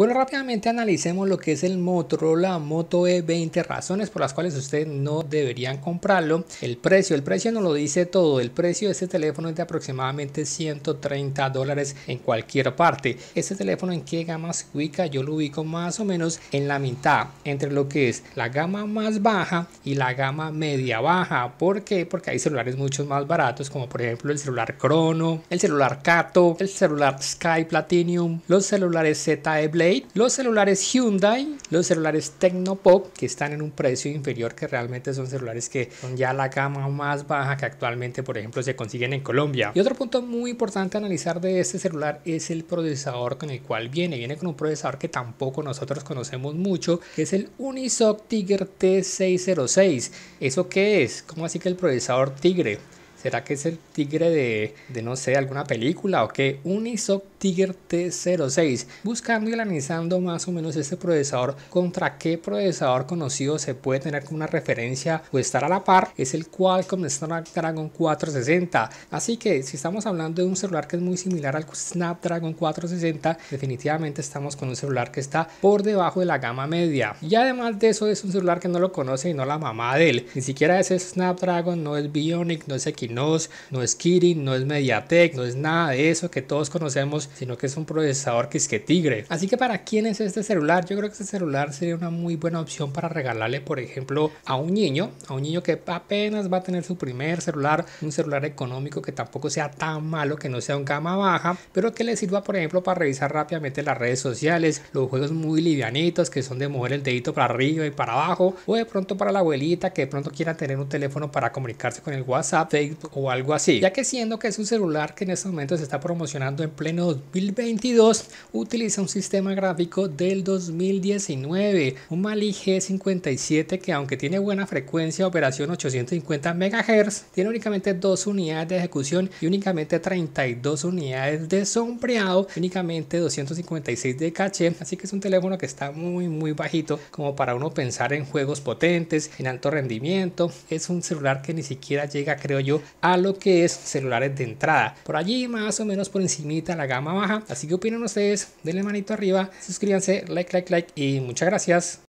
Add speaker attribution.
Speaker 1: Bueno, rápidamente analicemos lo que es el Motorola Moto E20, razones por las cuales ustedes no deberían comprarlo. El precio, el precio no lo dice todo, el precio de este teléfono es de aproximadamente 130 dólares en cualquier parte. Este teléfono en qué gama se ubica, yo lo ubico más o menos en la mitad, entre lo que es la gama más baja y la gama media baja. ¿Por qué? Porque hay celulares mucho más baratos, como por ejemplo el celular Chrono, el celular Kato, el celular Sky Platinum, los celulares ZE Blade los celulares Hyundai, los celulares Tecnopop, que están en un precio inferior, que realmente son celulares que son ya la gama más baja que actualmente, por ejemplo, se consiguen en Colombia. Y otro punto muy importante a analizar de este celular es el procesador con el cual viene. Viene con un procesador que tampoco nosotros conocemos mucho, que es el Unisoc Tiger T606. ¿Eso qué es? ¿Cómo así que el procesador Tigre? ¿Será que es el tigre de, de, no sé, alguna película o qué? Unisoc Tiger T06, buscando y analizando más o menos este procesador, contra qué procesador conocido se puede tener como una referencia o estar a la par, es el Qualcomm Snapdragon 460. Así que si estamos hablando de un celular que es muy similar al Snapdragon 460, definitivamente estamos con un celular que está por debajo de la gama media. Y además de eso es un celular que no lo conoce y no la mamá de él. Ni siquiera es Snapdragon, no es Bionic, no es Equinox, no es Kirin, no es Mediatek, no es nada de eso que todos conocemos sino que es un procesador que es que tigre. Así que para quién es este celular, yo creo que este celular sería una muy buena opción para regalarle, por ejemplo, a un niño, a un niño que apenas va a tener su primer celular, un celular económico que tampoco sea tan malo, que no sea un gama baja, pero que le sirva, por ejemplo, para revisar rápidamente las redes sociales, los juegos muy livianitos que son de mover el dedito para arriba y para abajo, o de pronto para la abuelita que de pronto quiera tener un teléfono para comunicarse con el WhatsApp, Facebook o algo así, ya que siendo que es un celular que en estos momentos se está promocionando en pleno 2022 utiliza un sistema gráfico del 2019, un Mali G57 que aunque tiene buena frecuencia de operación 850 MHz, tiene únicamente dos unidades de ejecución y únicamente 32 unidades de sombreado, únicamente 256 de caché, así que es un teléfono que está muy muy bajito como para uno pensar en juegos potentes, en alto rendimiento, es un celular que ni siquiera llega creo yo a lo que es celulares de entrada. Por allí más o menos por encimita la gama baja. Así que opinan ustedes, denle manito arriba, suscríbanse, like, like, like y muchas gracias.